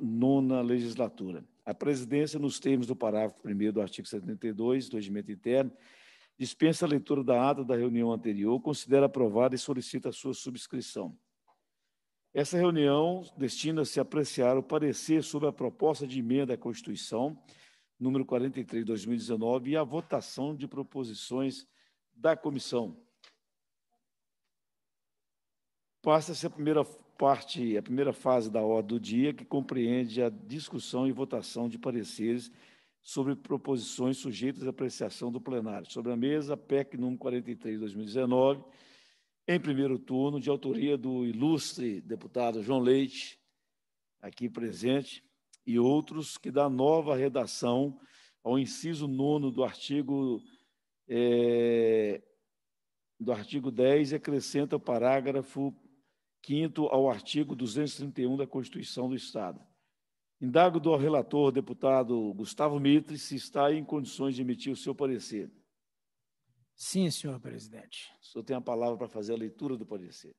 nona legislatura. A presidência, nos termos do parágrafo 1 do artigo 72 do regimento interno, dispensa a leitura da ata da reunião anterior, considera aprovada e solicita a sua subscrição. Essa reunião destina-se a apreciar o parecer sobre a proposta de emenda à Constituição, número 43 de 2019, e a votação de proposições da comissão. Passa-se a primeira parte, a primeira fase da ordem do dia, que compreende a discussão e votação de pareceres sobre proposições sujeitas à apreciação do plenário. Sobre a mesa, PEC número 43, 2019, em primeiro turno, de autoria do ilustre deputado João Leite, aqui presente, e outros, que dá nova redação ao inciso nono do artigo é, do artigo 10 e acrescenta o parágrafo quinto ao artigo 231 da Constituição do Estado. Indago do relator, deputado Gustavo Mitre, se está em condições de emitir o seu parecer. Sim, senhor presidente. O senhor tem a palavra para fazer a leitura do parecer.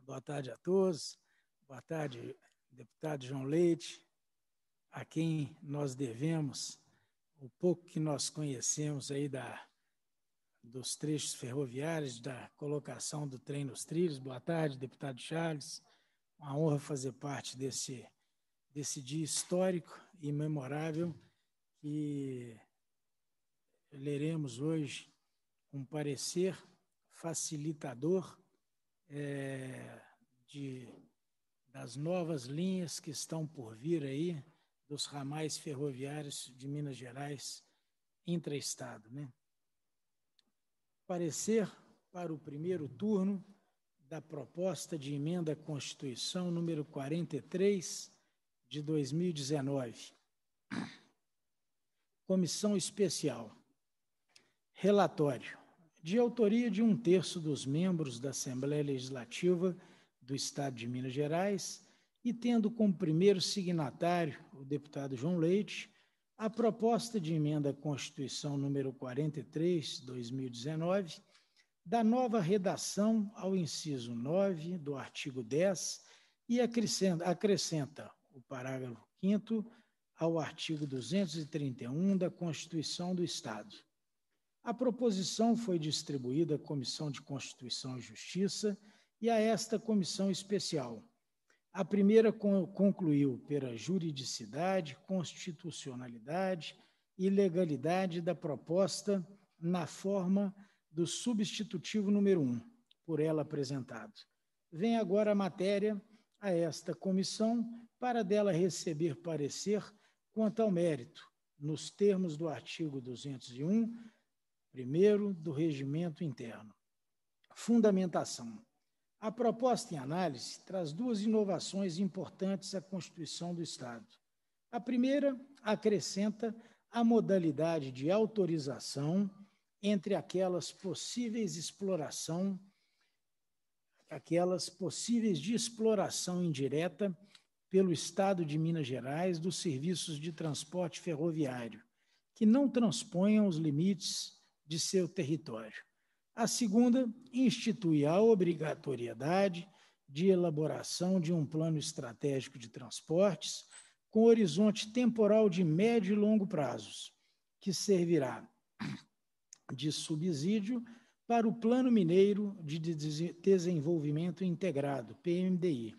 Boa tarde a todos. Boa tarde, deputado João Leite, a quem nós devemos o pouco que nós conhecemos aí da dos trechos ferroviários, da colocação do trem nos trilhos. Boa tarde, deputado Charles. Uma honra fazer parte desse, desse dia histórico e memorável que leremos hoje um parecer facilitador é, de, das novas linhas que estão por vir aí dos ramais ferroviários de Minas Gerais estado, né? parecer para o primeiro turno da proposta de emenda à Constituição número 43 de 2019. Comissão Especial. Relatório. De autoria de um terço dos membros da Assembleia Legislativa do Estado de Minas Gerais e tendo como primeiro signatário o deputado João Leite, a proposta de emenda à Constituição número 43, 2019, dá nova redação ao inciso 9 do artigo 10 e acrescenta, acrescenta o parágrafo 5 ao artigo 231 da Constituição do Estado. A proposição foi distribuída à Comissão de Constituição e Justiça e a esta comissão especial a primeira concluiu pela juridicidade, constitucionalidade e legalidade da proposta na forma do substitutivo número um, por ela apresentado. Vem agora a matéria a esta comissão para dela receber parecer quanto ao mérito, nos termos do artigo 201, primeiro do regimento interno. Fundamentação. A proposta em análise traz duas inovações importantes à Constituição do Estado. A primeira acrescenta a modalidade de autorização entre aquelas possíveis exploração, aquelas possíveis de exploração indireta pelo Estado de Minas Gerais dos serviços de transporte ferroviário, que não transponham os limites de seu território. A segunda, institui a obrigatoriedade de elaboração de um plano estratégico de transportes com horizonte temporal de médio e longo prazos, que servirá de subsídio para o Plano Mineiro de Desenvolvimento Integrado, PMDI,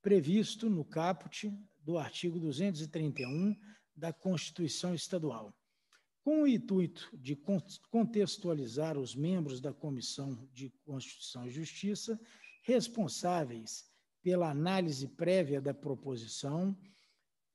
previsto no caput do artigo 231 da Constituição Estadual. Com o intuito de contextualizar os membros da Comissão de Constituição e Justiça responsáveis pela análise prévia da proposição,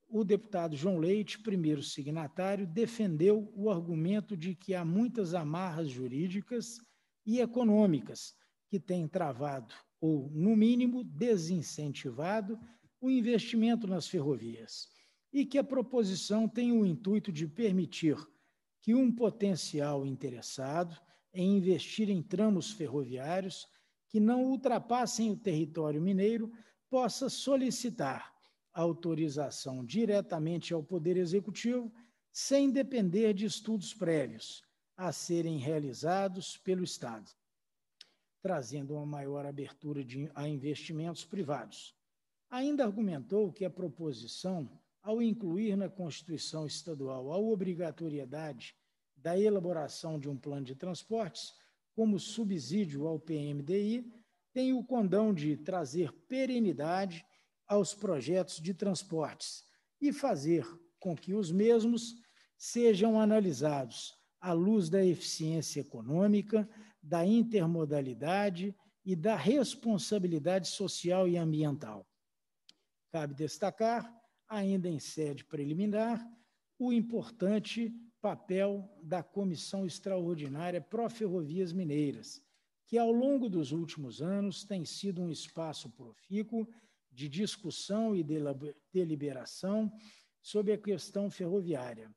o deputado João Leite, primeiro signatário, defendeu o argumento de que há muitas amarras jurídicas e econômicas que têm travado ou, no mínimo, desincentivado o investimento nas ferrovias e que a proposição tem o intuito de permitir que um potencial interessado em investir em tramos ferroviários que não ultrapassem o território mineiro possa solicitar autorização diretamente ao Poder Executivo, sem depender de estudos prévios a serem realizados pelo Estado, trazendo uma maior abertura de, a investimentos privados. Ainda argumentou que a proposição ao incluir na Constituição Estadual a obrigatoriedade da elaboração de um plano de transportes como subsídio ao PMDI, tem o condão de trazer perenidade aos projetos de transportes e fazer com que os mesmos sejam analisados à luz da eficiência econômica, da intermodalidade e da responsabilidade social e ambiental. Cabe destacar ainda em sede preliminar, o importante papel da Comissão Extraordinária Pró-Ferrovias Mineiras, que ao longo dos últimos anos tem sido um espaço profícuo de discussão e deliberação sobre a questão ferroviária.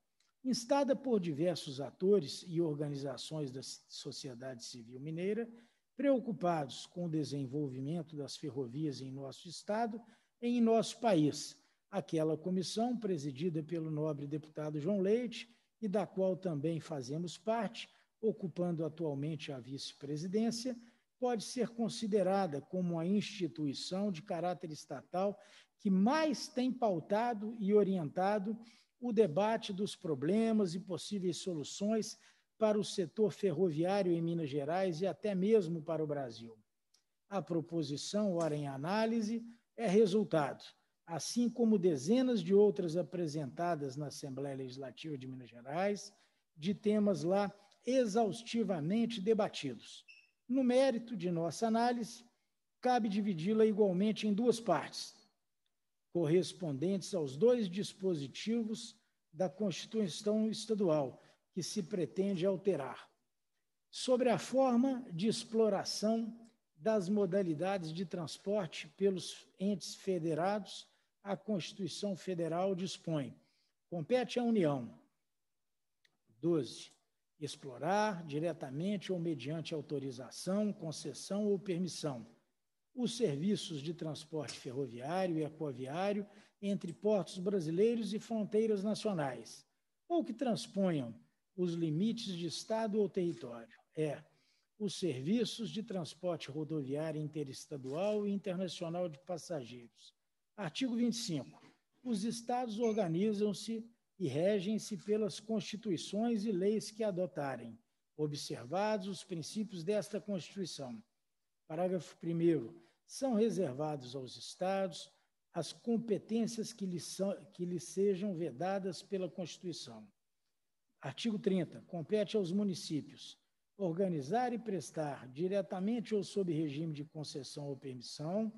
Instada por diversos atores e organizações da sociedade civil mineira, preocupados com o desenvolvimento das ferrovias em nosso estado e em nosso país, aquela comissão presidida pelo nobre deputado João Leite e da qual também fazemos parte, ocupando atualmente a vice-presidência, pode ser considerada como a instituição de caráter estatal que mais tem pautado e orientado o debate dos problemas e possíveis soluções para o setor ferroviário em Minas Gerais e até mesmo para o Brasil. A proposição, ora em análise, é resultado assim como dezenas de outras apresentadas na Assembleia Legislativa de Minas Gerais, de temas lá exaustivamente debatidos. No mérito de nossa análise, cabe dividi-la igualmente em duas partes, correspondentes aos dois dispositivos da Constituição Estadual que se pretende alterar, sobre a forma de exploração das modalidades de transporte pelos entes federados a Constituição Federal dispõe. Compete à União. 12. Explorar, diretamente ou mediante autorização, concessão ou permissão, os serviços de transporte ferroviário e aquaviário entre portos brasileiros e fronteiras nacionais, ou que transponham os limites de Estado ou território. É os serviços de transporte rodoviário interestadual e internacional de passageiros Artigo 25. Os estados organizam-se e regem-se pelas constituições e leis que adotarem, observados os princípios desta Constituição. Parágrafo 1. São reservados aos estados as competências que lhes, são, que lhes sejam vedadas pela Constituição. Artigo 30. Compete aos municípios organizar e prestar, diretamente ou sob regime de concessão ou permissão,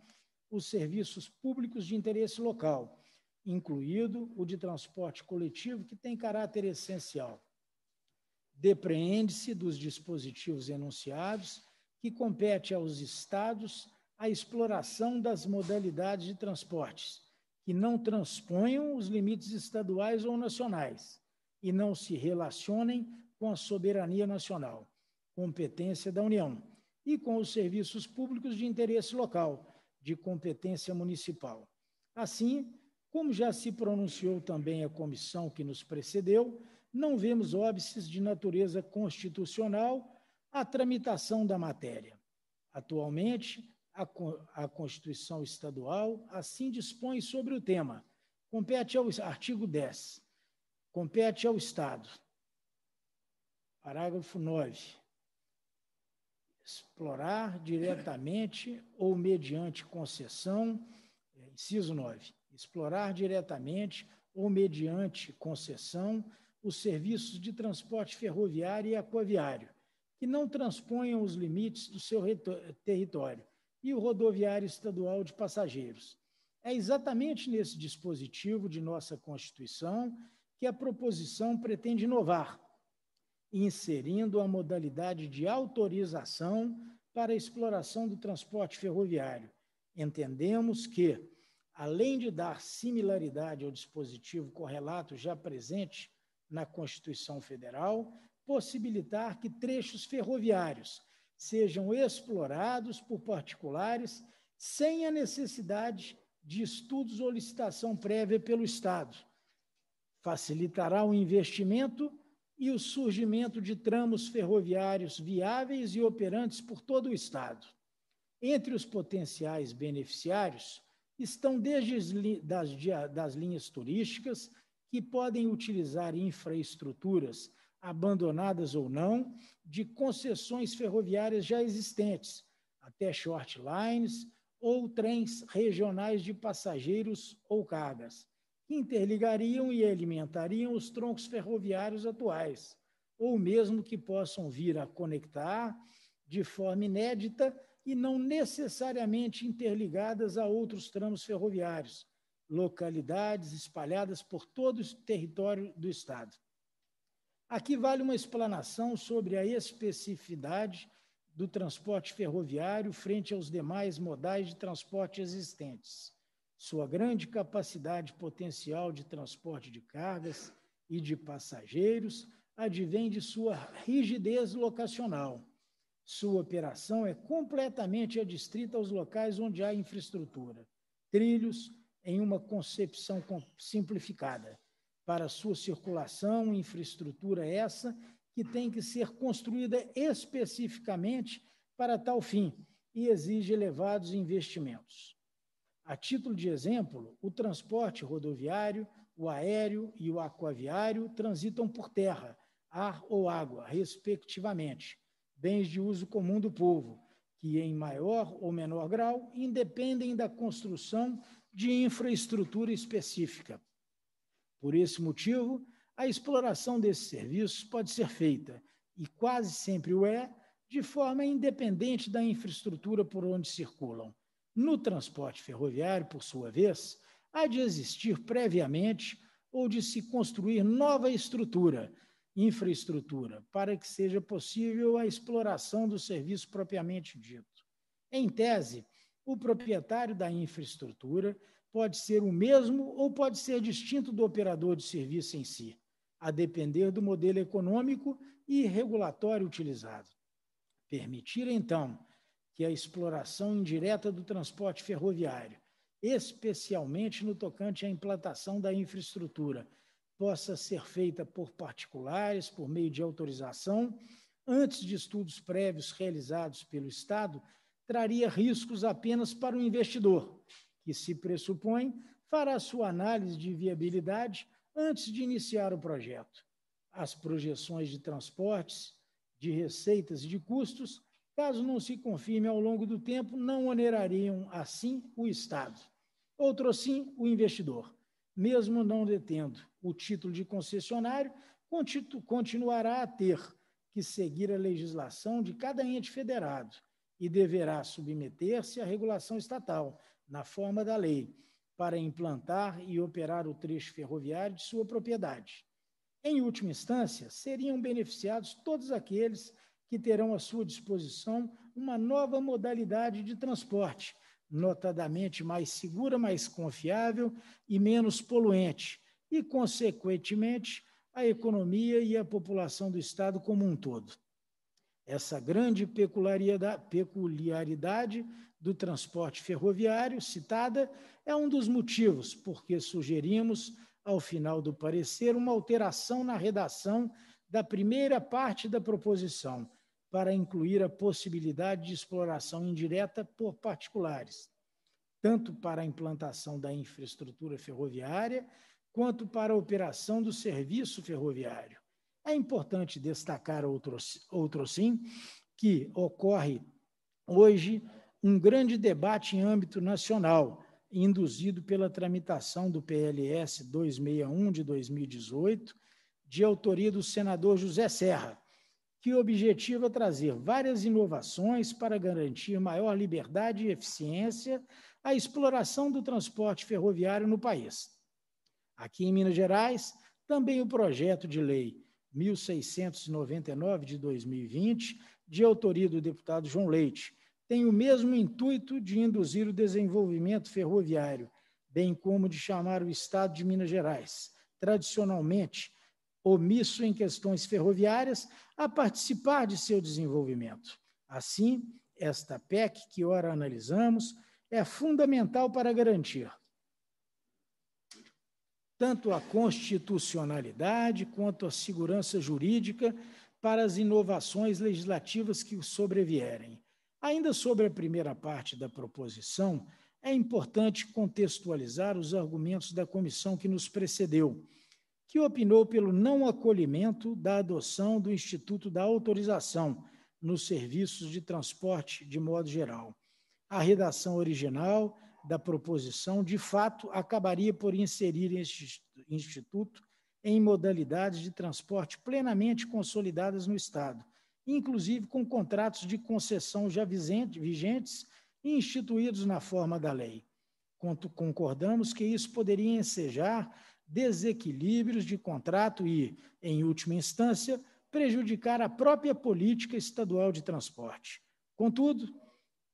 os serviços públicos de interesse local, incluído o de transporte coletivo, que tem caráter essencial. Depreende-se dos dispositivos enunciados que compete aos estados a exploração das modalidades de transportes que não transponham os limites estaduais ou nacionais e não se relacionem com a soberania nacional, competência da União, e com os serviços públicos de interesse local, de competência municipal. Assim, como já se pronunciou também a comissão que nos precedeu, não vemos óbices de natureza constitucional à tramitação da matéria. Atualmente, a, a Constituição Estadual assim dispõe sobre o tema. Compete ao artigo 10. Compete ao Estado. Parágrafo 9 explorar diretamente ou mediante concessão, é, inciso 9, explorar diretamente ou mediante concessão os serviços de transporte ferroviário e aquaviário, que não transponham os limites do seu território, e o rodoviário estadual de passageiros. É exatamente nesse dispositivo de nossa Constituição que a proposição pretende inovar, inserindo a modalidade de autorização para a exploração do transporte ferroviário. Entendemos que, além de dar similaridade ao dispositivo correlato já presente na Constituição Federal, possibilitar que trechos ferroviários sejam explorados por particulares sem a necessidade de estudos ou licitação prévia pelo Estado. Facilitará o investimento e o surgimento de tramos ferroviários viáveis e operantes por todo o Estado. Entre os potenciais beneficiários estão desde das, das linhas turísticas, que podem utilizar infraestruturas abandonadas ou não, de concessões ferroviárias já existentes, até short lines ou trens regionais de passageiros ou cargas interligariam e alimentariam os troncos ferroviários atuais, ou mesmo que possam vir a conectar de forma inédita e não necessariamente interligadas a outros tramos ferroviários, localidades espalhadas por todo o território do Estado. Aqui vale uma explanação sobre a especificidade do transporte ferroviário frente aos demais modais de transporte existentes sua grande capacidade potencial de transporte de cargas e de passageiros advém de sua rigidez locacional. Sua operação é completamente adstrita aos locais onde há infraestrutura, trilhos, em uma concepção simplificada. Para sua circulação, infraestrutura essa que tem que ser construída especificamente para tal fim e exige elevados investimentos. A título de exemplo, o transporte rodoviário, o aéreo e o aquaviário transitam por terra, ar ou água, respectivamente, bens de uso comum do povo, que em maior ou menor grau independem da construção de infraestrutura específica. Por esse motivo, a exploração desses serviços pode ser feita, e quase sempre o é, de forma independente da infraestrutura por onde circulam no transporte ferroviário, por sua vez, há de existir previamente ou de se construir nova estrutura, infraestrutura, para que seja possível a exploração do serviço propriamente dito. Em tese, o proprietário da infraestrutura pode ser o mesmo ou pode ser distinto do operador de serviço em si, a depender do modelo econômico e regulatório utilizado. Permitir, então, que é a exploração indireta do transporte ferroviário, especialmente no tocante à implantação da infraestrutura, possa ser feita por particulares, por meio de autorização, antes de estudos prévios realizados pelo Estado, traria riscos apenas para o investidor, que se pressupõe fará sua análise de viabilidade antes de iniciar o projeto. As projeções de transportes, de receitas e de custos Caso não se confirme ao longo do tempo, não onerariam assim o Estado. Outro sim, o investidor. Mesmo não detendo o título de concessionário, continuará a ter que seguir a legislação de cada ente federado e deverá submeter-se à regulação estatal, na forma da lei, para implantar e operar o trecho ferroviário de sua propriedade. Em última instância, seriam beneficiados todos aqueles que terão à sua disposição uma nova modalidade de transporte, notadamente mais segura, mais confiável e menos poluente, e, consequentemente, a economia e a população do Estado como um todo. Essa grande peculiaridade do transporte ferroviário citada é um dos motivos porque sugerimos, ao final do parecer, uma alteração na redação da primeira parte da proposição, para incluir a possibilidade de exploração indireta por particulares, tanto para a implantação da infraestrutura ferroviária quanto para a operação do serviço ferroviário. É importante destacar outro, outro sim que ocorre hoje um grande debate em âmbito nacional, induzido pela tramitação do PLS 261 de 2018, de autoria do senador José Serra, que objetiva é trazer várias inovações para garantir maior liberdade e eficiência à exploração do transporte ferroviário no país. Aqui em Minas Gerais, também o projeto de lei 1699 de 2020, de autoria do deputado João Leite, tem o mesmo intuito de induzir o desenvolvimento ferroviário, bem como de chamar o Estado de Minas Gerais, tradicionalmente omisso em questões ferroviárias, a participar de seu desenvolvimento. Assim, esta PEC que ora analisamos é fundamental para garantir tanto a constitucionalidade quanto a segurança jurídica para as inovações legislativas que sobrevierem. Ainda sobre a primeira parte da proposição, é importante contextualizar os argumentos da comissão que nos precedeu que opinou pelo não acolhimento da adoção do Instituto da Autorização nos serviços de transporte de modo geral. A redação original da proposição, de fato, acabaria por inserir este instituto em modalidades de transporte plenamente consolidadas no Estado, inclusive com contratos de concessão já vigentes e instituídos na forma da lei. Concordamos que isso poderia ensejar desequilíbrios de contrato e, em última instância, prejudicar a própria política estadual de transporte. Contudo,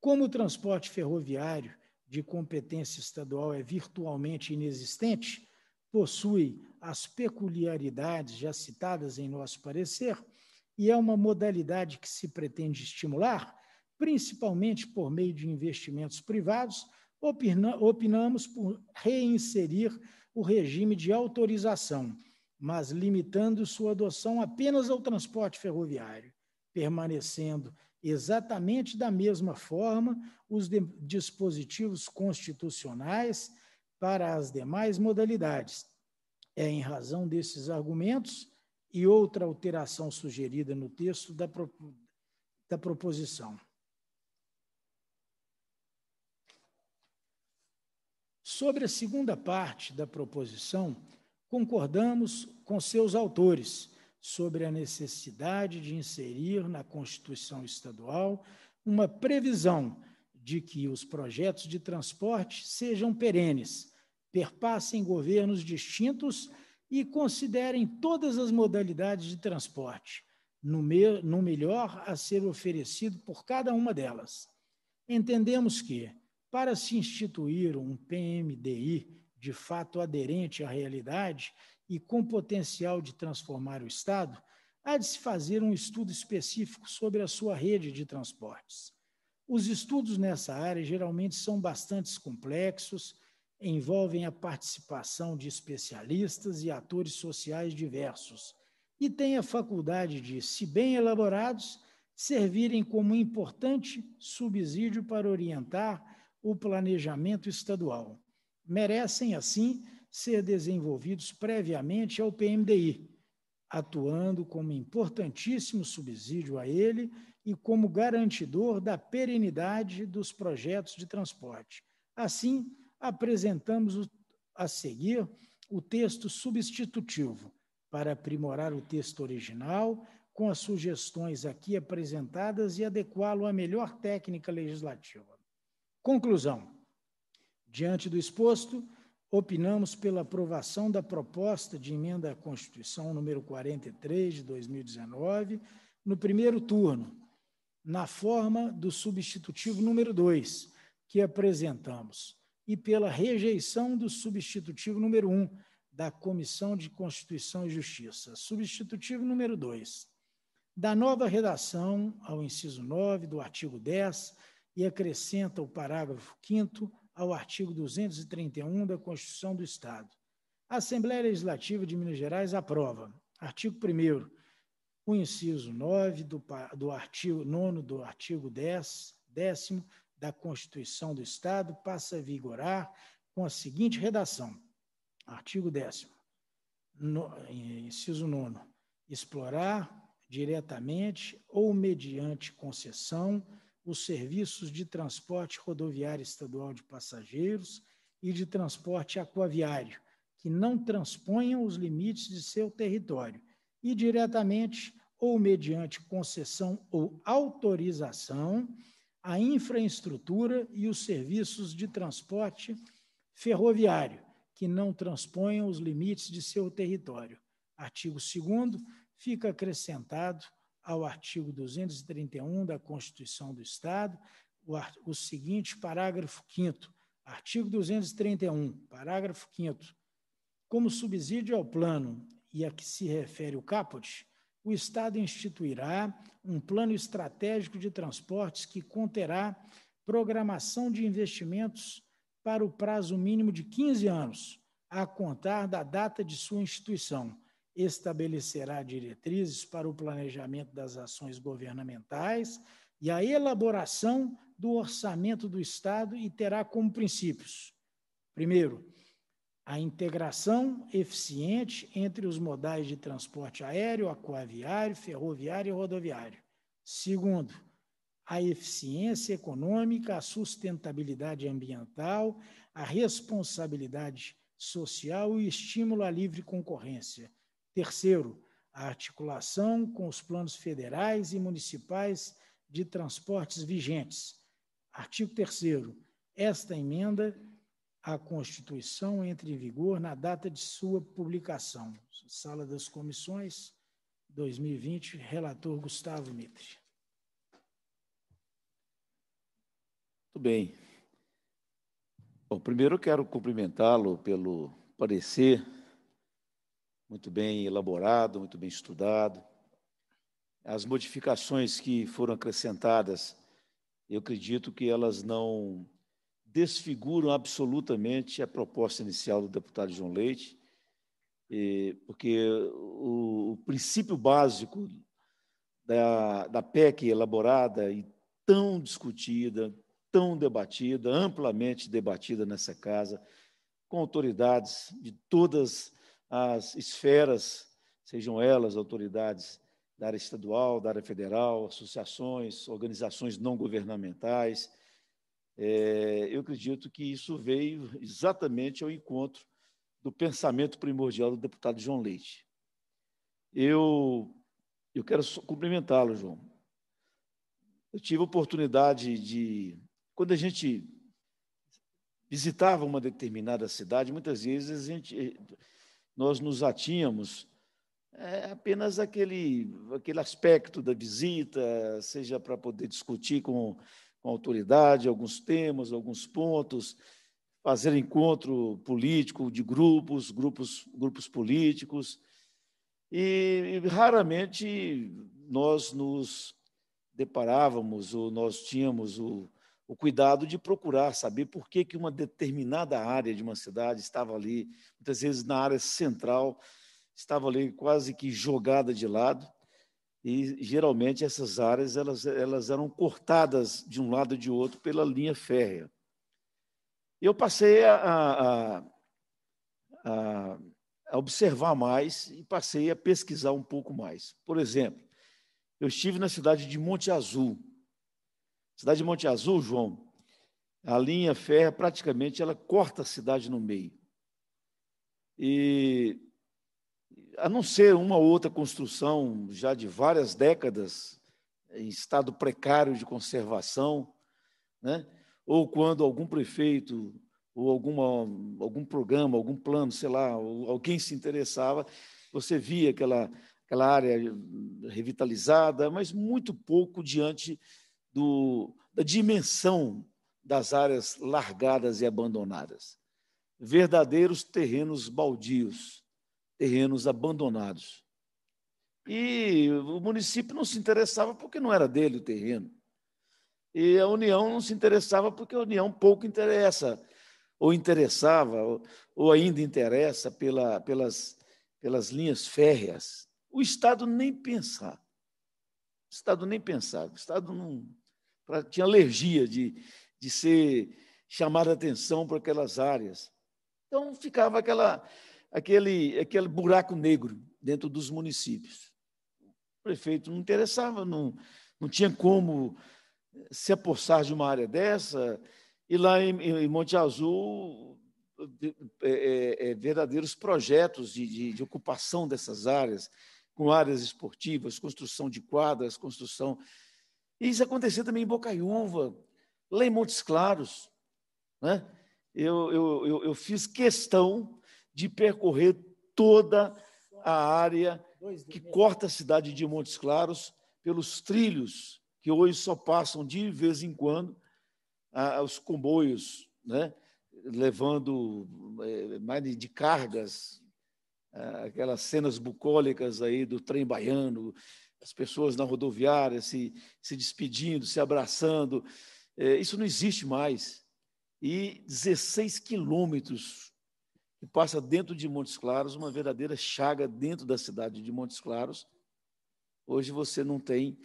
como o transporte ferroviário de competência estadual é virtualmente inexistente, possui as peculiaridades já citadas em nosso parecer e é uma modalidade que se pretende estimular, principalmente por meio de investimentos privados, opinamos por reinserir o regime de autorização, mas limitando sua adoção apenas ao transporte ferroviário, permanecendo exatamente da mesma forma os dispositivos constitucionais para as demais modalidades. É em razão desses argumentos e outra alteração sugerida no texto da, pro da proposição Sobre a segunda parte da proposição, concordamos com seus autores sobre a necessidade de inserir na Constituição Estadual uma previsão de que os projetos de transporte sejam perenes, perpassem governos distintos e considerem todas as modalidades de transporte, no, me, no melhor a ser oferecido por cada uma delas. Entendemos que, para se instituir um PMDI de fato aderente à realidade e com potencial de transformar o Estado, há de se fazer um estudo específico sobre a sua rede de transportes. Os estudos nessa área geralmente são bastante complexos, envolvem a participação de especialistas e atores sociais diversos, e têm a faculdade de, se bem elaborados, servirem como importante subsídio para orientar o planejamento estadual. Merecem, assim, ser desenvolvidos previamente ao PMDI, atuando como importantíssimo subsídio a ele e como garantidor da perenidade dos projetos de transporte. Assim, apresentamos a seguir o texto substitutivo para aprimorar o texto original com as sugestões aqui apresentadas e adequá-lo à melhor técnica legislativa. Conclusão. Diante do exposto, opinamos pela aprovação da proposta de emenda à Constituição número 43 de 2019, no primeiro turno, na forma do substitutivo número 2, que apresentamos, e pela rejeição do substitutivo número 1 um, da Comissão de Constituição e Justiça. Substitutivo número 2, da nova redação ao inciso 9 do artigo 10 e acrescenta o parágrafo 5 ao artigo 231 da Constituição do Estado. A Assembleia Legislativa de Minas Gerais aprova, artigo 1 o inciso 9 do, do artigo 9 do artigo 10, décimo da Constituição do Estado passa a vigorar com a seguinte redação. Artigo 10 no, inciso 9 explorar diretamente ou mediante concessão os serviços de transporte rodoviário estadual de passageiros e de transporte aquaviário, que não transponham os limites de seu território, e diretamente ou mediante concessão ou autorização, a infraestrutura e os serviços de transporte ferroviário, que não transponham os limites de seu território. Artigo 2 fica acrescentado ao artigo 231 da Constituição do Estado, o, o seguinte parágrafo 5 artigo 231, parágrafo 5 como subsídio ao plano e a que se refere o caput, o Estado instituirá um plano estratégico de transportes que conterá programação de investimentos para o prazo mínimo de 15 anos, a contar da data de sua instituição, estabelecerá diretrizes para o planejamento das ações governamentais e a elaboração do orçamento do Estado e terá como princípios: primeiro, a integração eficiente entre os modais de transporte aéreo, aquaviário, ferroviário e rodoviário. Segundo, a eficiência econômica, a sustentabilidade ambiental, a responsabilidade social e o estímulo à livre concorrência. Terceiro, a articulação com os planos federais e municipais de transportes vigentes. Artigo 3. Esta emenda à Constituição entra em vigor na data de sua publicação. Sala das Comissões, 2020, relator Gustavo Mitre. Muito bem. Bom, primeiro quero cumprimentá-lo pelo parecer muito bem elaborado, muito bem estudado. As modificações que foram acrescentadas, eu acredito que elas não desfiguram absolutamente a proposta inicial do deputado João Leite, porque o, o princípio básico da, da PEC elaborada e tão discutida, tão debatida, amplamente debatida nessa casa, com autoridades de todas as esferas, sejam elas autoridades da área estadual, da área federal, associações, organizações não governamentais. É, eu acredito que isso veio exatamente ao encontro do pensamento primordial do deputado João Leite. Eu, eu quero cumprimentá-lo, João. Eu tive a oportunidade de, quando a gente visitava uma determinada cidade, muitas vezes a gente nós nos atínhamos é apenas aquele, aquele aspecto da visita, seja para poder discutir com, com a autoridade alguns temas, alguns pontos, fazer encontro político de grupos, grupos, grupos políticos. E, e raramente nós nos deparávamos ou nós tínhamos o, o cuidado de procurar saber por que, que uma determinada área de uma cidade estava ali, muitas vezes na área central, estava ali quase que jogada de lado. E geralmente essas áreas elas, elas eram cortadas de um lado e de outro pela linha férrea. Eu passei a, a, a, a observar mais e passei a pesquisar um pouco mais. Por exemplo, eu estive na cidade de Monte Azul, Cidade de Monte Azul, João, a linha férrea praticamente ela corta a cidade no meio. E a não ser uma ou outra construção já de várias décadas em estado precário de conservação, né? ou quando algum prefeito ou alguma, algum programa, algum plano, sei lá, alguém se interessava, você via aquela, aquela área revitalizada, mas muito pouco diante do, da dimensão das áreas largadas e abandonadas. Verdadeiros terrenos baldios, terrenos abandonados. E o município não se interessava porque não era dele o terreno. E a União não se interessava porque a União pouco interessa, ou interessava, ou, ainda interessa pela, pelas, pelas linhas férreas. O Estado nem pensar. O Estado nem pensava. O Estado não, pra, tinha alergia de, de ser chamada atenção para aquelas áreas. Então ficava aquela, aquele, aquele buraco negro dentro dos municípios. O prefeito não interessava, não, não tinha como se apossar de uma área dessa. E lá em, em Monte Azul, é, é, é, verdadeiros projetos de, de, de ocupação dessas áreas, com áreas esportivas, construção de quadras, construção e isso aconteceu também em Bocaiúva, lá em Montes Claros. Né? Eu, eu, eu, eu fiz questão de percorrer toda a área que corta a cidade de Montes Claros pelos trilhos que hoje só passam de vez em quando os comboios, né? levando é, mais de cargas, aquelas cenas bucólicas aí do trem baiano, as pessoas na rodoviária se, se despedindo, se abraçando. É, isso não existe mais. E 16 quilômetros que passa dentro de Montes Claros, uma verdadeira chaga dentro da cidade de Montes Claros. Hoje você não tem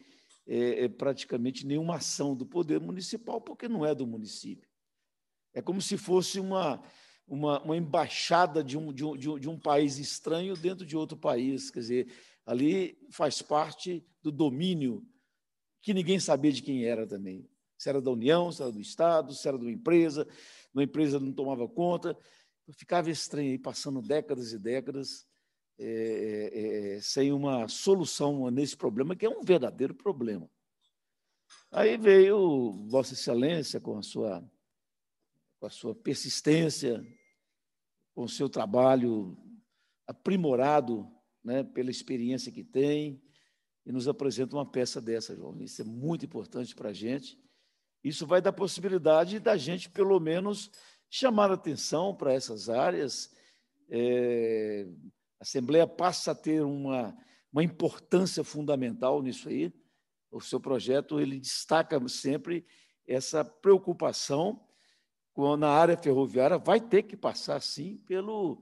é, é, praticamente nenhuma ação do poder municipal, porque não é do município. É como se fosse uma, uma, uma embaixada de um, de, um, de um país estranho dentro de outro país. Quer dizer, ali faz parte do domínio que ninguém sabia de quem era também. Se era da União, se era do Estado, se era de uma empresa, uma empresa não tomava conta. Eu ficava estranho aí, passando décadas e décadas é, é, é sem uma solução nesse problema, que é um verdadeiro problema. Aí veio Vossa Excelência com a sua, com a sua persistência, com o seu trabalho aprimorado né, pela experiência que tem, e nos apresenta uma peça dessa, João. Isso é muito importante para a gente. Isso vai dar possibilidade da gente, pelo menos, chamar atenção para essas áreas. É, a Assembleia passa a ter uma, uma importância fundamental nisso aí. O seu projeto ele destaca sempre essa preocupação na área ferroviária, vai ter que passar, sim, pelo,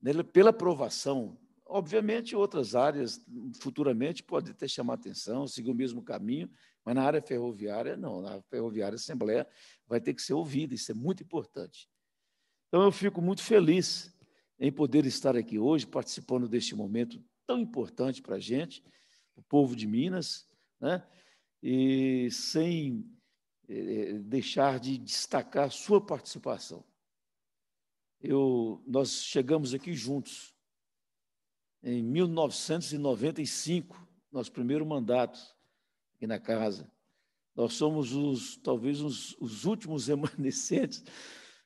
né, pela aprovação Obviamente, outras áreas futuramente podem até chamar atenção, seguir o mesmo caminho, mas na área ferroviária, não. Na ferroviária, a Assembleia vai ter que ser ouvida, isso é muito importante. Então, eu fico muito feliz em poder estar aqui hoje, participando deste momento tão importante para a gente, o povo de Minas, né? e sem eh, deixar de destacar sua participação. Eu, nós chegamos aqui juntos, em 1995, nosso primeiro mandato aqui na casa. Nós somos os, talvez os, os últimos remanescentes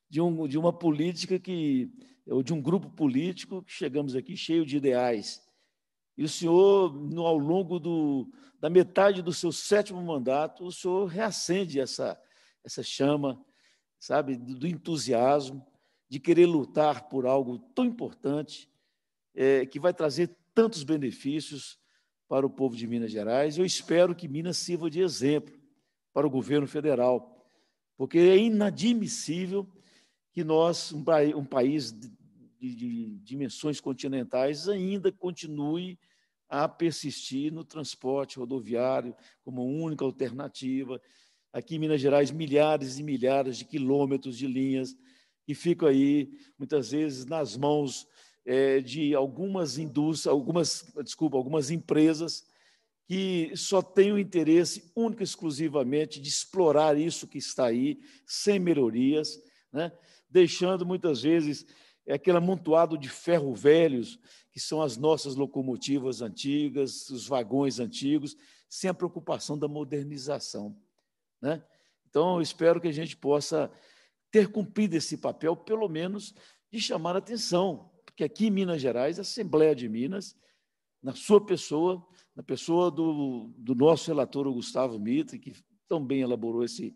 de, um, de uma política que, ou de um grupo político que chegamos aqui cheio de ideais. E o senhor, no, ao longo do, da metade do seu sétimo mandato, o senhor reacende essa, essa chama, sabe, do, do entusiasmo, de querer lutar por algo tão importante é, que vai trazer tantos benefícios para o povo de Minas Gerais. Eu espero que Minas sirva de exemplo para o governo federal, porque é inadmissível que nós, um, um país de, de, de dimensões continentais, ainda continue a persistir no transporte rodoviário como única alternativa. Aqui em Minas Gerais, milhares e milhares de quilômetros de linhas que ficam aí, muitas vezes, nas mãos é, de algumas indústrias, algumas, desculpa, algumas empresas que só têm o interesse único e exclusivamente de explorar isso que está aí, sem melhorias, né? deixando muitas vezes aquele amontoado de ferro velhos, que são as nossas locomotivas antigas, os vagões antigos, sem a preocupação da modernização. Né? Então, eu espero que a gente possa ter cumprido esse papel, pelo menos de chamar a atenção porque aqui em Minas Gerais, a Assembleia de Minas, na sua pessoa, na pessoa do, do nosso relator, o Gustavo Mitre, que tão bem elaborou esse,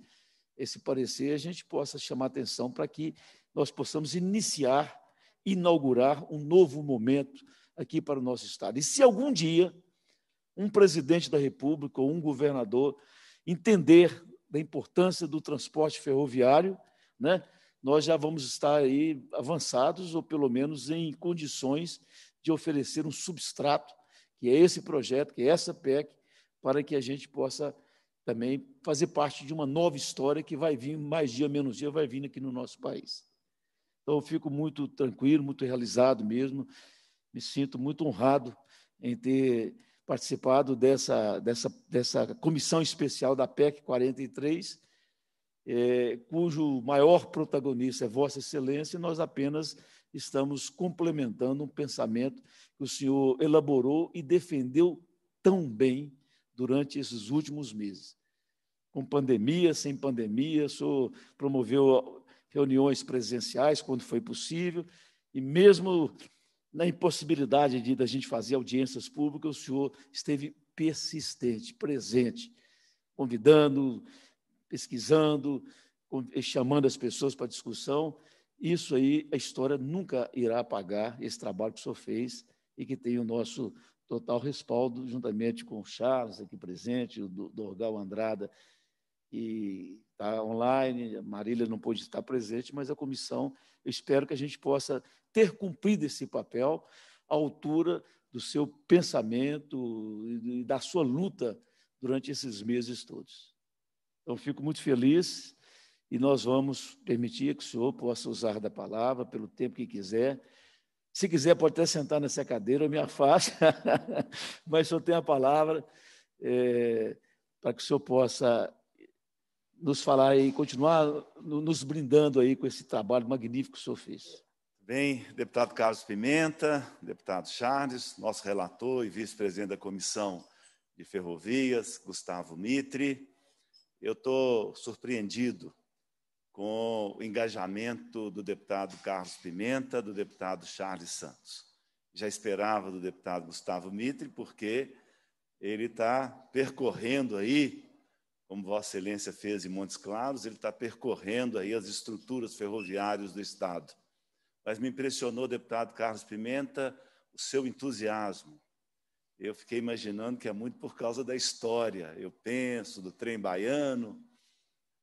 esse parecer, a gente possa chamar atenção para que nós possamos iniciar, inaugurar um novo momento aqui para o nosso Estado. E se algum dia um presidente da República ou um governador entender da importância do transporte ferroviário, né, nós já vamos estar aí avançados ou pelo menos em condições de oferecer um substrato, que é esse projeto, que é essa PEC, para que a gente possa também fazer parte de uma nova história que vai vir mais dia menos dia vai vir aqui no nosso país. Então eu fico muito tranquilo, muito realizado mesmo, me sinto muito honrado em ter participado dessa, dessa, dessa comissão especial da PEC 43 é, cujo maior protagonista é Vossa Excelência, e nós apenas estamos complementando um pensamento que o senhor elaborou e defendeu tão bem durante esses últimos meses. Com pandemia, sem pandemia, o senhor promoveu reuniões presenciais quando foi possível, e mesmo na impossibilidade de da gente fazer audiências públicas, o senhor esteve persistente, presente, convidando, pesquisando, chamando as pessoas para discussão. Isso aí, a história nunca irá apagar esse trabalho que o senhor fez e que tem o nosso total respaldo, juntamente com o Charles aqui presente, o Dorgal Andrada, que está online, a Marília não pôde estar presente, mas a comissão, eu espero que a gente possa ter cumprido esse papel à altura do seu pensamento e da sua luta durante esses meses todos. Então, fico muito feliz e nós vamos permitir que o senhor possa usar da palavra pelo tempo que quiser. Se quiser, pode até sentar nessa cadeira, eu me afasto, mas o senhor tem a palavra é, para que o senhor possa nos falar e continuar nos brindando aí com esse trabalho magnífico que o senhor fez. Bem, deputado Carlos Pimenta, deputado Charles, nosso relator e vice-presidente da Comissão de Ferrovias, Gustavo Mitre, eu estou surpreendido com o engajamento do deputado Carlos Pimenta, do deputado Charles Santos. Já esperava do deputado Gustavo Mitre, porque ele está percorrendo aí, como Vossa Excelência fez em Montes Claros, ele está percorrendo aí as estruturas ferroviárias do Estado. Mas me impressionou, deputado Carlos Pimenta, o seu entusiasmo, eu fiquei imaginando que é muito por causa da história. Eu penso do trem baiano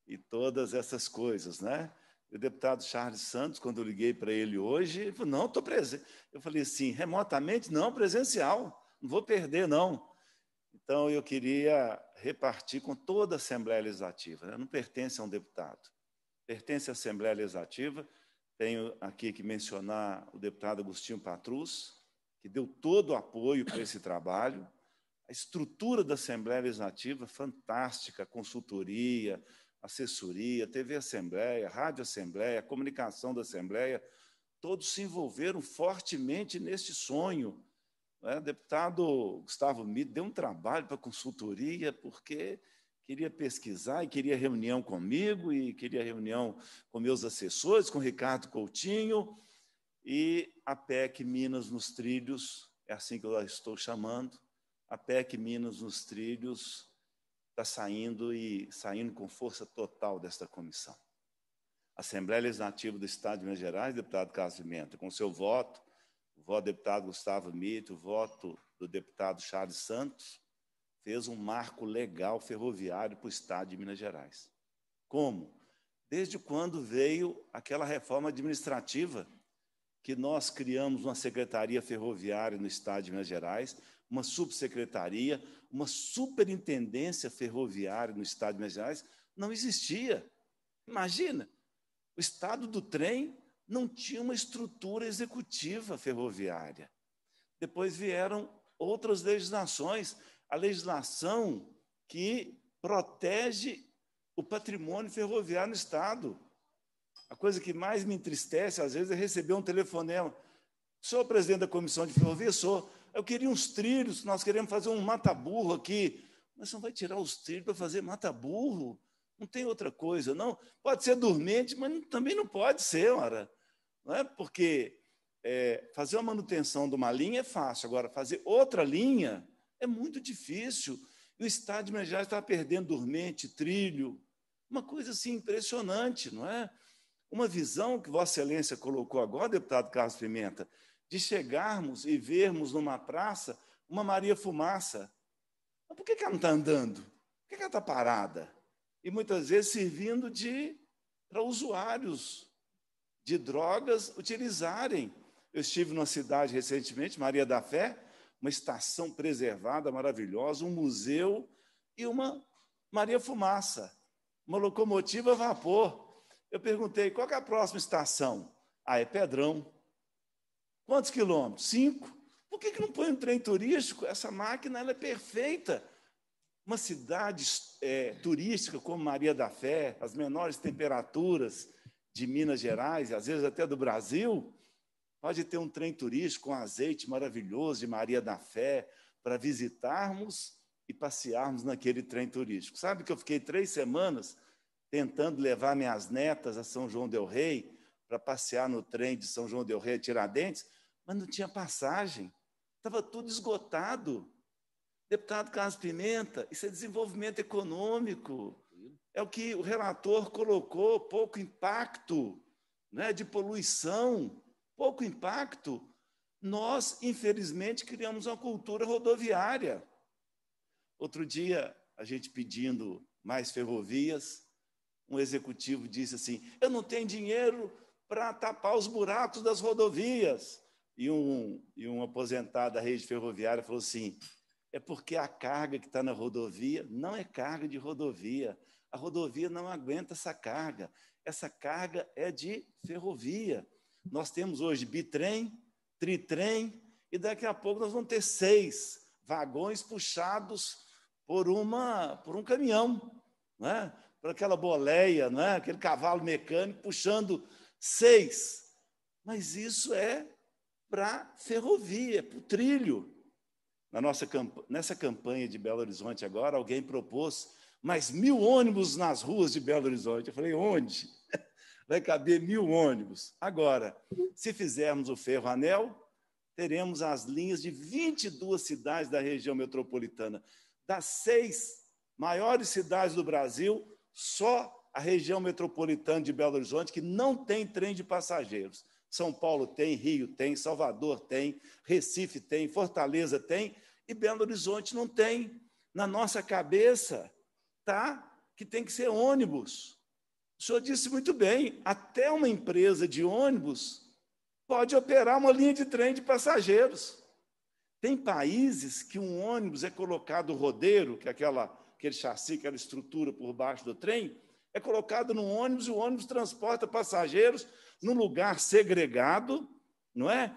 e todas essas coisas, né? o deputado Charles Santos, quando eu liguei para ele hoje, ele falou: não, estou presente. Eu falei assim: remotamente? Não, presencial. Não vou perder, não. Então, eu queria repartir com toda a Assembleia Legislativa. Né? Não pertence a um deputado, pertence à Assembleia Legislativa. Tenho aqui que mencionar o deputado Agostinho Patrus, que deu todo o apoio para esse trabalho. A estrutura da Assembleia Legislativa é fantástica, consultoria, assessoria, TV Assembleia, Rádio Assembleia, comunicação da Assembleia, todos se envolveram fortemente neste sonho. Né? O deputado Gustavo Mito deu um trabalho para consultoria, porque queria pesquisar e queria reunião comigo, e queria reunião com meus assessores, com Ricardo Coutinho. E a PEC Minas nos Trilhos, é assim que eu estou chamando, a PEC Minas nos Trilhos está saindo e saindo com força total desta comissão. A Assembleia Legislativa do Estado de Minas Gerais, deputado Carlos Pimenta, com seu voto, o voto do deputado Gustavo Mito, o voto do deputado Charles Santos, fez um marco legal ferroviário para o Estado de Minas Gerais. Como? Desde quando veio aquela reforma administrativa que nós criamos uma secretaria ferroviária no estado de Minas Gerais, uma subsecretaria, uma superintendência ferroviária no estado de Minas Gerais, não existia. Imagina, o estado do trem não tinha uma estrutura executiva ferroviária. Depois vieram outras legislações, a legislação que protege o patrimônio ferroviário no estado. A coisa que mais me entristece, às vezes, é receber um telefonema. Sou presidente da comissão de ferrovia? Sou. Eu queria uns trilhos, nós queremos fazer um mata-burro aqui. Mas não vai tirar os trilhos para fazer mata-burro? Não tem outra coisa, não. Pode ser dormente, mas também não pode ser, ora. Não é porque é, fazer a manutenção de uma linha é fácil, agora fazer outra linha é muito difícil. E o Estado de Minas Gerais está perdendo dormente, trilho, uma coisa assim impressionante, não é? uma visão que Vossa Excelência colocou agora, deputado Carlos Pimenta, de chegarmos e vermos numa praça uma Maria Fumaça. Mas por que ela não está andando? Por que ela está parada? E muitas vezes servindo de para usuários de drogas utilizarem. Eu estive numa cidade recentemente, Maria da Fé, uma estação preservada maravilhosa, um museu e uma Maria Fumaça, uma locomotiva a vapor. Eu perguntei, qual é a próxima estação? Ah, é Pedrão. Quantos quilômetros? Cinco. Por que, que não põe um trem turístico? Essa máquina ela é perfeita. Uma cidade é, turística como Maria da Fé, as menores temperaturas de Minas Gerais, e às vezes até do Brasil, pode ter um trem turístico com um azeite maravilhoso de Maria da Fé para visitarmos e passearmos naquele trem turístico. Sabe que eu fiquei três semanas tentando levar minhas netas a São João Del Rei para passear no trem de São João Del Rei a Tiradentes, mas não tinha passagem. Estava tudo esgotado. Deputado Carlos Pimenta, isso é desenvolvimento econômico. É o que o relator colocou, pouco impacto né, de poluição, pouco impacto. Nós, infelizmente, criamos uma cultura rodoviária. Outro dia, a gente pedindo mais ferrovias, um executivo disse assim: Eu não tenho dinheiro para tapar os buracos das rodovias. E um, e um aposentado da rede ferroviária falou assim: É porque a carga que está na rodovia não é carga de rodovia. A rodovia não aguenta essa carga. Essa carga é de ferrovia. Nós temos hoje bitrem, tritrem, e daqui a pouco nós vamos ter seis vagões puxados por, uma, por um caminhão. Não é? para aquela boleia, né? aquele cavalo mecânico puxando seis. Mas isso é para ferrovia, para o trilho. Na nossa, nessa campanha de Belo Horizonte agora, alguém propôs mais mil ônibus nas ruas de Belo Horizonte. Eu falei, onde? Vai caber mil ônibus. Agora, se fizermos o ferro anel, teremos as linhas de 22 cidades da região metropolitana. Das seis maiores cidades do Brasil, só a região metropolitana de Belo Horizonte, que não tem trem de passageiros. São Paulo tem, Rio tem, Salvador tem, Recife tem, Fortaleza tem, e Belo Horizonte não tem. Na nossa cabeça, tá? Que tem que ser ônibus. O senhor disse muito bem, até uma empresa de ônibus pode operar uma linha de trem de passageiros. Tem países que um ônibus é colocado rodeiro, que é aquela aquele chassi, aquela estrutura por baixo do trem, é colocado no ônibus e o ônibus transporta passageiros num lugar segregado, não é?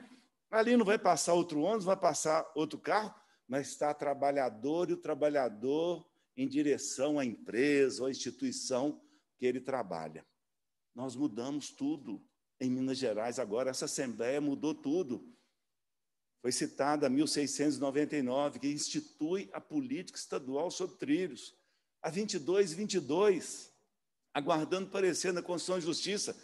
Ali não vai passar outro ônibus, vai passar outro carro, mas está trabalhador e o trabalhador em direção à empresa ou à instituição que ele trabalha. Nós mudamos tudo em Minas Gerais agora, essa Assembleia mudou tudo. Foi citada 1699, que institui a política estadual sobre trilhos. A 2222, aguardando parecer na Constituição de Justiça,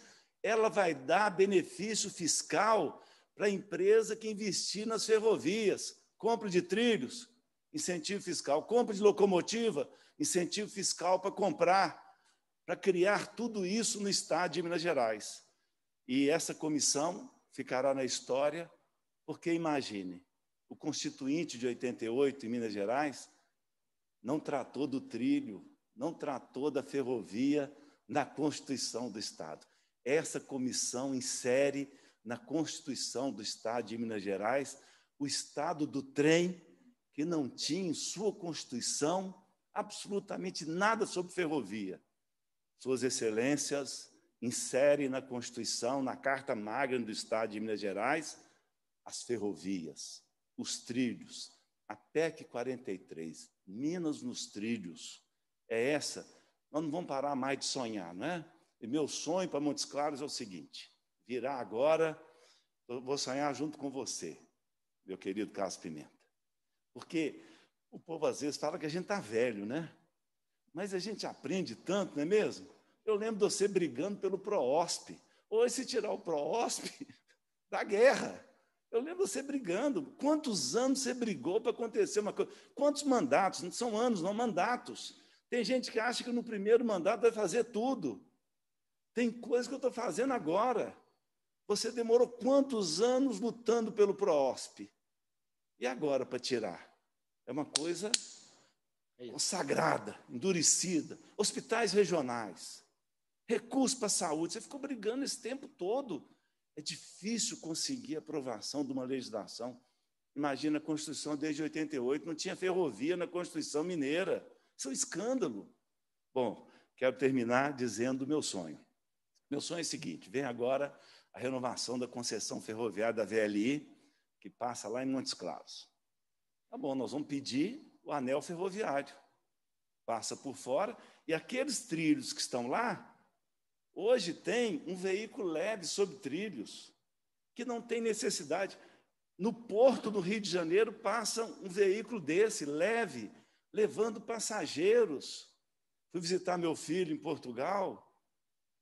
ela vai dar benefício fiscal para a empresa que investir nas ferrovias, compra de trilhos, incentivo fiscal, compra de locomotiva, incentivo fiscal para comprar, para criar tudo isso no estado de Minas Gerais. E essa comissão ficará na história porque imagine, o Constituinte de 88 em Minas Gerais não tratou do trilho, não tratou da ferrovia na Constituição do Estado. Essa comissão insere na Constituição do Estado de Minas Gerais o estado do trem, que não tinha em sua Constituição absolutamente nada sobre ferrovia. Suas Excelências inserem na Constituição, na Carta Magna do Estado de Minas Gerais, as ferrovias, os trilhos, a PEC 43, Minas nos trilhos. É essa. Nós não vamos parar mais de sonhar, não é? E meu sonho para Montes Claros é o seguinte: virar agora, vou sonhar junto com você, meu querido Carlos Pimenta. Porque o povo às vezes fala que a gente está velho, né? Mas a gente aprende tanto, não é mesmo? Eu lembro de você brigando pelo PROOSP. Hoje, se tirar o PROOSP, dá guerra. Eu lembro você brigando. Quantos anos você brigou para acontecer uma coisa? Quantos mandatos? Não são anos, não mandatos. Tem gente que acha que no primeiro mandato vai fazer tudo. Tem coisa que eu estou fazendo agora. Você demorou quantos anos lutando pelo PROOSP? E agora para tirar? É uma coisa é consagrada, endurecida. Hospitais regionais, recursos para a saúde. Você ficou brigando esse tempo todo. É difícil conseguir aprovação de uma legislação. Imagina a Constituição desde 88, não tinha ferrovia na Constituição Mineira. Isso é um escândalo. Bom, quero terminar dizendo o meu sonho. Meu sonho é o seguinte: vem agora a renovação da concessão ferroviária da VLI, que passa lá em Montes Claros. Tá bom, nós vamos pedir o anel ferroviário. Passa por fora e aqueles trilhos que estão lá, Hoje tem um veículo leve sobre trilhos, que não tem necessidade. No porto do Rio de Janeiro passa um veículo desse, leve, levando passageiros. Fui visitar meu filho em Portugal.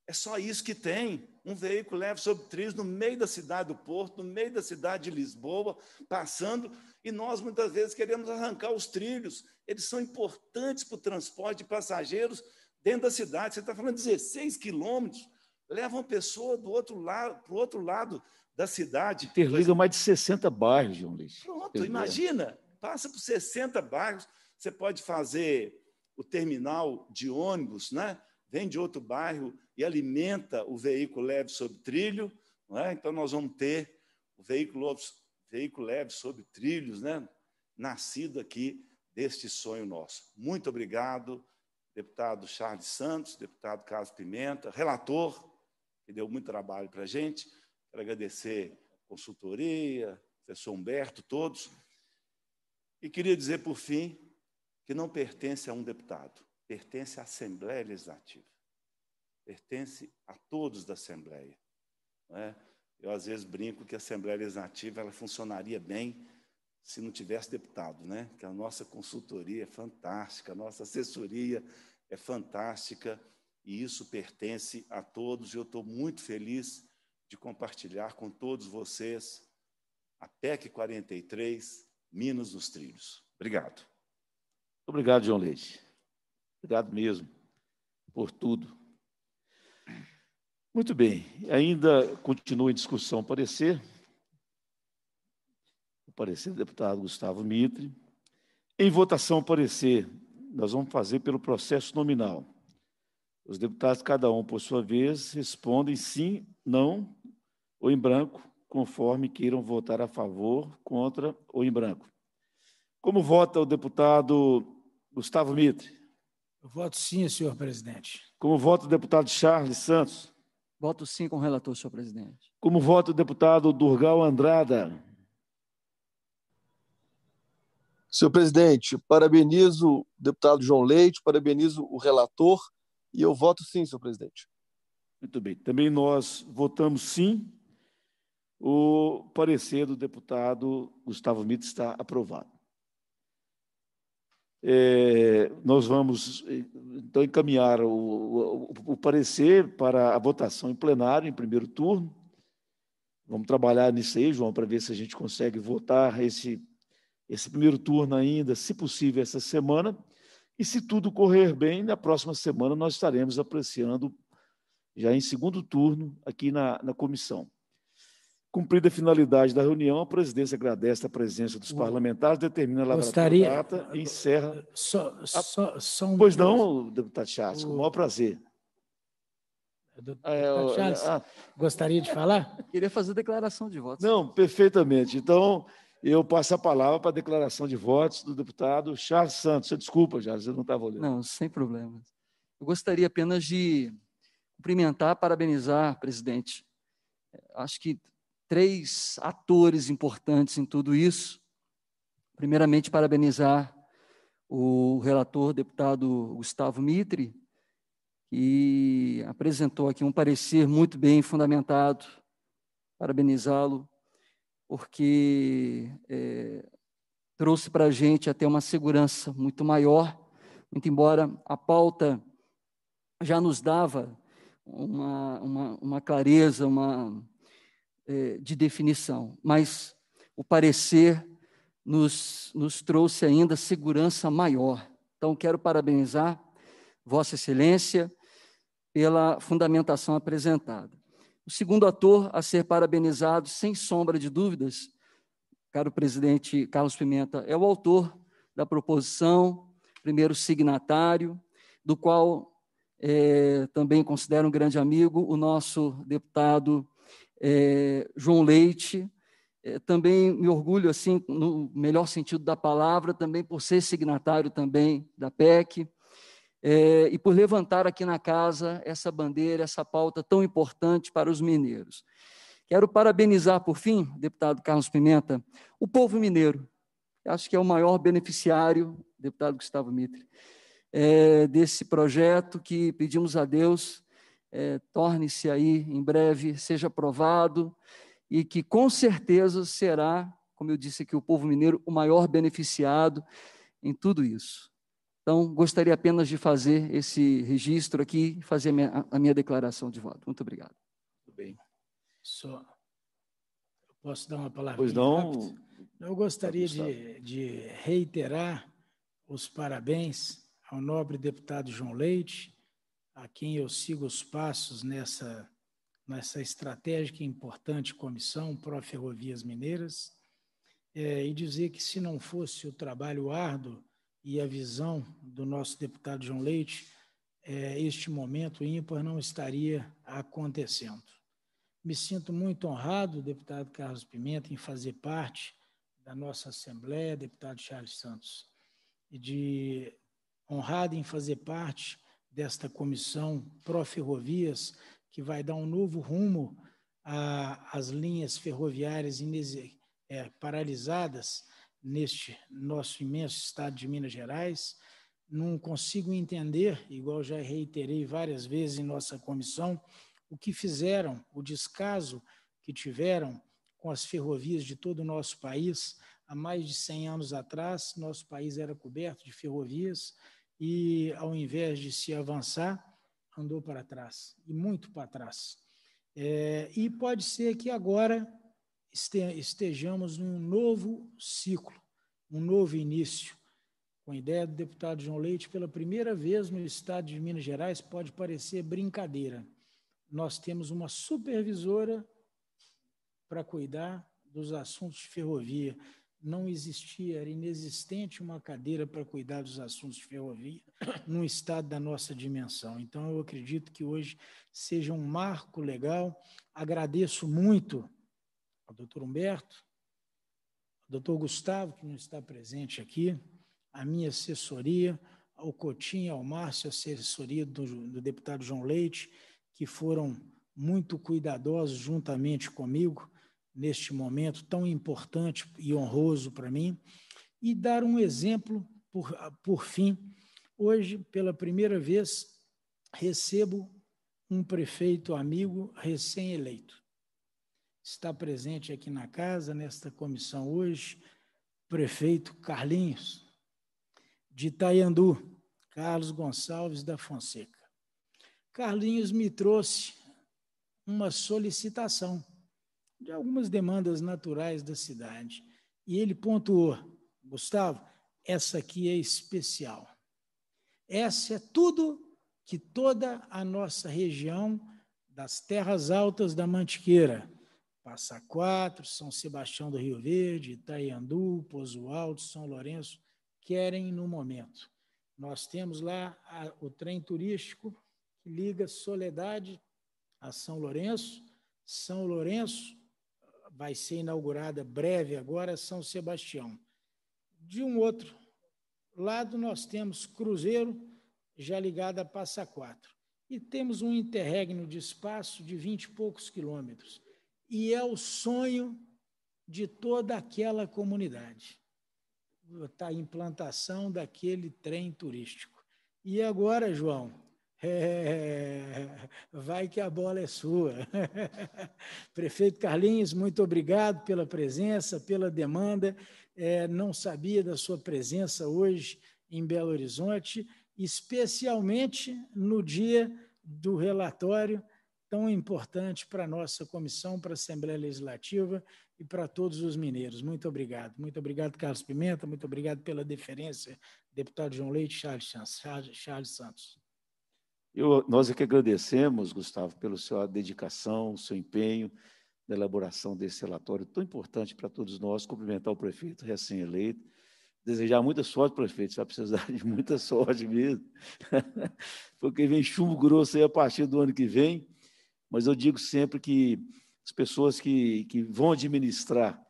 É só isso que tem. Um veículo leve sobre trilhos no meio da cidade do Porto, no meio da cidade de Lisboa, passando. E nós muitas vezes queremos arrancar os trilhos. Eles são importantes para o transporte de passageiros dentro da cidade. Você está falando 16 quilômetros, leva uma pessoa do outro lado, para o outro lado da cidade. Interliga mais de 60 bairros, João Luiz. Pronto, imagina, passa por 60 bairros, você pode fazer o terminal de ônibus, né? vem de outro bairro e alimenta o veículo leve sobre trilho. Não é? Então, nós vamos ter o veículo, veículo leve sobre trilhos, né? nascido aqui deste sonho nosso. Muito obrigado deputado Charles Santos, deputado Carlos Pimenta, relator, que deu muito trabalho para a gente. Quero agradecer a consultoria, professor Humberto, todos. E queria dizer, por fim, que não pertence a um deputado, pertence à Assembleia Legislativa, pertence a todos da Assembleia. É? Eu, às vezes, brinco que a Assembleia Legislativa ela funcionaria bem se não tivesse deputado, né? Que a nossa consultoria é fantástica, a nossa assessoria é fantástica e isso pertence a todos. E eu estou muito feliz de compartilhar com todos vocês a PEC 43, Minas nos Trilhos. Obrigado. Muito obrigado, João Leite. Obrigado mesmo por tudo. Muito bem, ainda continua em discussão o parecer o parecer do deputado Gustavo Mitre. Em votação, parecer, nós vamos fazer pelo processo nominal. Os deputados, cada um por sua vez, respondem sim, não ou em branco, conforme queiram votar a favor, contra ou em branco. Como vota o deputado Gustavo Mitre? Eu voto sim, senhor presidente. Como vota o deputado Charles Santos? Voto sim com o relator, senhor presidente. Como vota o deputado Durgal Andrada? Senhor presidente, parabenizo o deputado João Leite, parabenizo o relator e eu voto sim, senhor presidente. Muito bem. Também nós votamos sim. O parecer do deputado Gustavo Mito está aprovado. É, nós vamos, então, encaminhar o, o, o, parecer para a votação em plenário, em primeiro turno. Vamos trabalhar nisso aí, João, para ver se a gente consegue votar esse esse primeiro turno ainda, se possível, essa semana. E se tudo correr bem, na próxima semana nós estaremos apreciando já em segundo turno aqui na, na comissão. Cumprida a finalidade da reunião, a presidência agradece a presença dos hum. parlamentares, determina a lavratura da ata e encerra. Só, ah, só, só um... Pois não, deputado Chaves. o... com o maior prazer. É, ah, é deputado Charles, ah, gostaria de falar? Queria fazer declaração de voto. Não, perfeitamente. Então, eu passo a palavra para a declaração de votos do deputado Charles Santos. Desculpa, Charles, eu não estava olhando. Não, sem problemas. Eu gostaria apenas de cumprimentar, parabenizar, presidente. Acho que três atores importantes em tudo isso. Primeiramente, parabenizar o relator, deputado Gustavo Mitre, que apresentou aqui um parecer muito bem fundamentado. Parabenizá-lo porque é, trouxe para a gente até uma segurança muito maior, muito embora a pauta já nos dava uma, uma, uma clareza uma, é, de definição, mas o parecer nos, nos trouxe ainda segurança maior. Então, quero parabenizar Vossa Excelência pela fundamentação apresentada. O segundo ator a ser parabenizado, sem sombra de dúvidas, caro presidente Carlos Pimenta, é o autor da proposição, primeiro signatário, do qual é, também considero um grande amigo, o nosso deputado é, João Leite. É, também me orgulho, assim, no melhor sentido da palavra, também por ser signatário também da PEC é, e por levantar aqui na casa essa bandeira, essa pauta tão importante para os mineiros. Quero parabenizar, por fim, deputado Carlos Pimenta, o povo mineiro. Acho que é o maior beneficiário, deputado Gustavo Mitre, é, desse projeto que pedimos a Deus é, torne-se aí em breve, seja aprovado e que com certeza será, como eu disse aqui, o povo mineiro o maior beneficiado em tudo isso. Então, gostaria apenas de fazer esse registro aqui, fazer a minha, a minha declaração de voto. Muito obrigado. Tudo bem. Só posso dar uma palavra? Pois não. Rápido? Eu gostaria de, de reiterar os parabéns ao nobre deputado João Leite, a quem eu sigo os passos nessa, nessa estratégica e importante comissão Pró-Ferrovias Mineiras, é, e dizer que se não fosse o trabalho árduo e a visão do nosso deputado João Leite, é, este momento ímpar não estaria acontecendo. Me sinto muito honrado, deputado Carlos Pimenta, em fazer parte da nossa Assembleia, deputado Charles Santos, e de honrado em fazer parte desta comissão pró-ferrovias, que vai dar um novo rumo às linhas ferroviárias é, paralisadas neste nosso imenso estado de Minas Gerais. Não consigo entender, igual já reiterei várias vezes em nossa comissão, o que fizeram, o descaso que tiveram com as ferrovias de todo o nosso país. Há mais de 100 anos atrás, nosso país era coberto de ferrovias e, ao invés de se avançar, andou para trás, e muito para trás. É, e pode ser que agora estejamos num novo ciclo, um novo início. Com a ideia do deputado João Leite, pela primeira vez no estado de Minas Gerais, pode parecer brincadeira. Nós temos uma supervisora para cuidar dos assuntos de ferrovia. Não existia, era inexistente uma cadeira para cuidar dos assuntos de ferrovia num estado da nossa dimensão. Então, eu acredito que hoje seja um marco legal. Agradeço muito ao doutor Humberto, ao doutor Gustavo, que não está presente aqui, a minha assessoria, ao Cotinho, ao Márcio, a assessoria do, do deputado João Leite, que foram muito cuidadosos juntamente comigo neste momento tão importante e honroso para mim, e dar um exemplo, por, por fim. Hoje, pela primeira vez, recebo um prefeito amigo recém-eleito está presente aqui na casa, nesta comissão hoje, prefeito Carlinhos, de Itaiandu, Carlos Gonçalves da Fonseca. Carlinhos me trouxe uma solicitação de algumas demandas naturais da cidade. E ele pontuou, Gustavo, essa aqui é especial. Essa é tudo que toda a nossa região das terras altas da Mantiqueira, Passa Quatro, São Sebastião do Rio Verde, Itaiandu, Pozo Alto, São Lourenço, querem no momento. Nós temos lá a, o trem turístico que liga Soledade a São Lourenço. São Lourenço ah, vai ser inaugurada breve agora, São Sebastião. De um outro lado, nós temos Cruzeiro, já ligado a Passa Quatro. E temos um interregno de espaço de vinte e poucos quilômetros e é o sonho de toda aquela comunidade. Está a implantação daquele trem turístico. E agora, João, é, vai que a bola é sua. Prefeito Carlinhos, muito obrigado pela presença, pela demanda. É, não sabia da sua presença hoje em Belo Horizonte, especialmente no dia do relatório tão importante para a nossa comissão, para a Assembleia Legislativa e para todos os mineiros. Muito obrigado. Muito obrigado, Carlos Pimenta. Muito obrigado pela deferência, deputado João Leite Charles, Charles, Charles Santos. Eu, nós é que agradecemos, Gustavo, pela sua dedicação, seu empenho na elaboração desse relatório tão importante para todos nós. Cumprimentar o prefeito recém-eleito. Desejar muita sorte, prefeito. Você vai precisar de muita sorte mesmo, porque vem chumbo grosso aí a partir do ano que vem mas eu digo sempre que as pessoas que, que vão administrar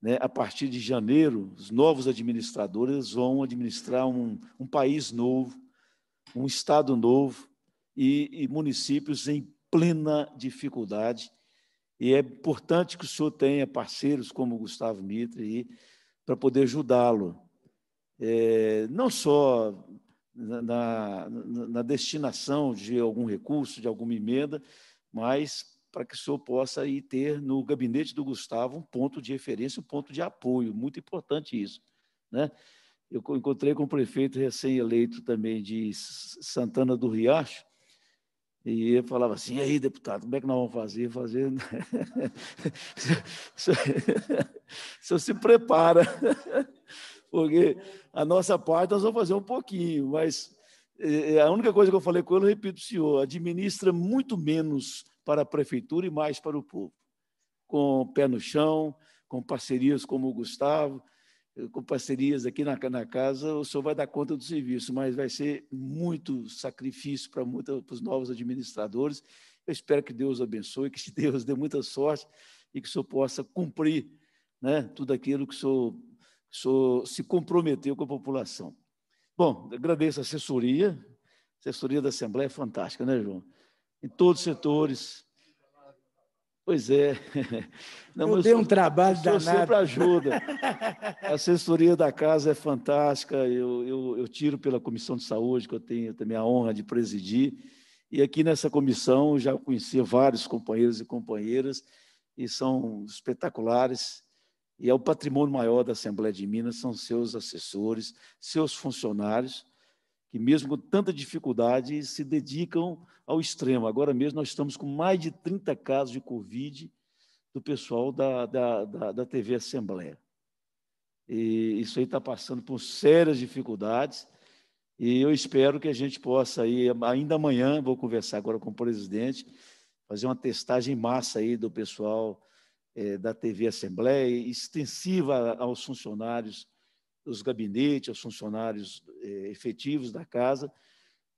né, a partir de janeiro, os novos administradores vão administrar um, um país novo, um estado novo e, e municípios em plena dificuldade. E é importante que o senhor tenha parceiros como o Gustavo Mitre para poder ajudá-lo, é, não só na, na, na destinação de algum recurso, de alguma emenda, mas para que o senhor possa ir ter no gabinete do Gustavo um ponto de referência, um ponto de apoio, muito importante isso. Né? Eu encontrei com o prefeito recém-eleito também de Santana do Riacho, e ele falava assim, e aí, deputado, como é que nós vamos fazer? Fazer... Né? o se prepara, porque a nossa parte nós vamos fazer um pouquinho, mas é, é, a única coisa que eu falei com ele, eu repito, senhor, administra muito menos para a prefeitura e mais para o povo, com o pé no chão, com parcerias como o Gustavo, eh, com parcerias aqui na, na casa, o senhor vai dar conta do serviço, mas vai ser muito sacrifício para, muita, para os novos administradores. Eu espero que Deus abençoe, que Deus dê muita sorte e que o senhor possa cumprir né, tudo aquilo que o senhor, que o senhor se comprometeu com a população. Bom, agradeço a assessoria. A assessoria da Assembleia é fantástica, né, João? Em todos os setores. Pois é. Não, eu, eu um trabalho danado. sempre ajuda. A assessoria da casa é fantástica. Eu, eu, eu, tiro pela Comissão de Saúde, que eu tenho também a honra de presidir. E aqui nessa comissão já conheci vários companheiros e companheiras e são espetaculares. E é o patrimônio maior da Assembleia de Minas são seus assessores, seus funcionários, que mesmo com tanta dificuldade se dedicam ao extremo. Agora mesmo nós estamos com mais de 30 casos de Covid do pessoal da, da, da, da TV Assembleia. E isso aí está passando por sérias dificuldades e eu espero que a gente possa aí, ainda amanhã, vou conversar agora com o presidente, fazer uma testagem massa aí do pessoal é, da TV Assembleia, extensiva aos funcionários, os gabinetes, aos funcionários é, efetivos da casa,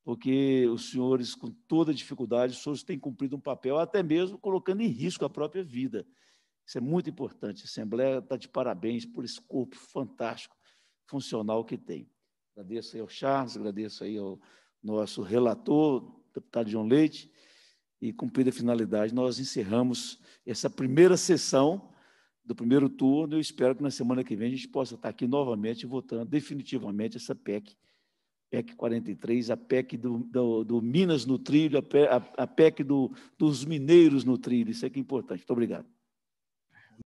porque os senhores, com toda dificuldade, os senhores têm cumprido um papel, até mesmo colocando em risco a própria vida. Isso é muito importante. A Assembleia está de parabéns por esse corpo fantástico, funcional que tem. Agradeço aí ao Charles, agradeço aí ao nosso relator, deputado João Leite, e cumprida a finalidade, nós encerramos essa primeira sessão do primeiro turno. Eu espero que na semana que vem a gente possa estar aqui novamente votando definitivamente essa PEC, PEC 43, a PEC do, do, do Minas no trilho, a PEC, do, dos mineiros no trilho. Isso é que é importante. Muito obrigado.